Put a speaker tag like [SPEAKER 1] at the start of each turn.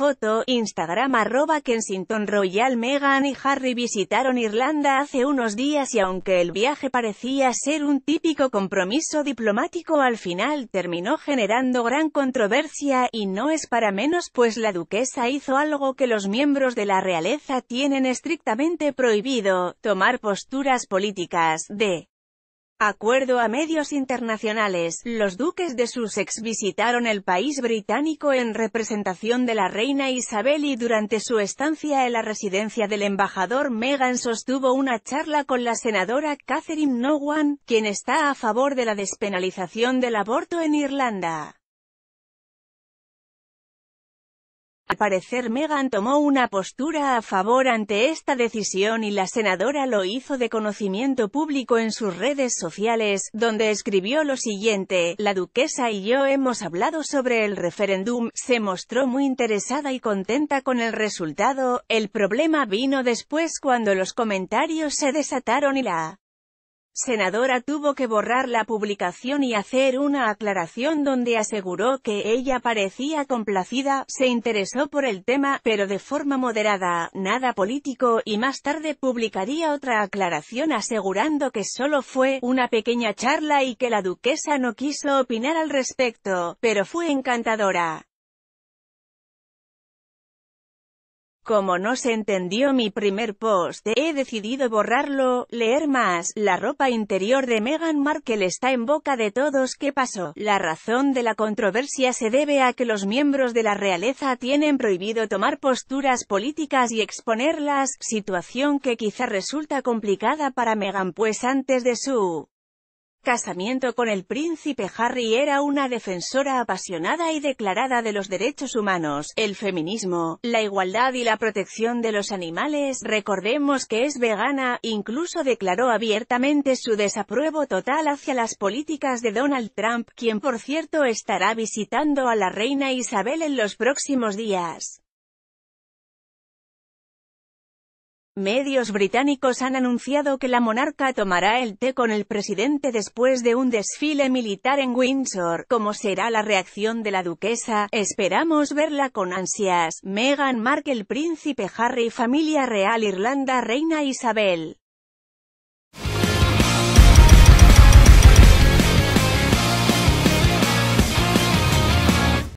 [SPEAKER 1] Foto, Instagram arroba Kensington Royal Meghan y Harry visitaron Irlanda hace unos días y aunque el viaje parecía ser un típico compromiso diplomático al final terminó generando gran controversia, y no es para menos pues la duquesa hizo algo que los miembros de la realeza tienen estrictamente prohibido, tomar posturas políticas, de Acuerdo a medios internacionales, los duques de Sussex visitaron el país británico en representación de la reina Isabel y durante su estancia en la residencia del embajador Meghan sostuvo una charla con la senadora Catherine Nowan, quien está a favor de la despenalización del aborto en Irlanda. Al parecer Megan tomó una postura a favor ante esta decisión y la senadora lo hizo de conocimiento público en sus redes sociales, donde escribió lo siguiente, la duquesa y yo hemos hablado sobre el referéndum, se mostró muy interesada y contenta con el resultado, el problema vino después cuando los comentarios se desataron y la senadora tuvo que borrar la publicación y hacer una aclaración donde aseguró que ella parecía complacida, se interesó por el tema, pero de forma moderada, nada político, y más tarde publicaría otra aclaración asegurando que solo fue una pequeña charla y que la duquesa no quiso opinar al respecto, pero fue encantadora. Como no se entendió mi primer post, he decidido borrarlo, leer más, la ropa interior de Meghan Markle está en boca de todos qué pasó. La razón de la controversia se debe a que los miembros de la realeza tienen prohibido tomar posturas políticas y exponerlas, situación que quizá resulta complicada para Meghan pues antes de su casamiento con el príncipe Harry era una defensora apasionada y declarada de los derechos humanos, el feminismo, la igualdad y la protección de los animales, recordemos que es vegana, incluso declaró abiertamente su desapruebo total hacia las políticas de Donald Trump, quien por cierto estará visitando a la reina Isabel en los próximos días. Medios británicos han anunciado que la monarca tomará el té con el presidente después de un desfile militar en Windsor. ¿Cómo será la reacción de la duquesa? Esperamos verla con ansias. Meghan Markle, príncipe Harry, familia real Irlanda, reina Isabel.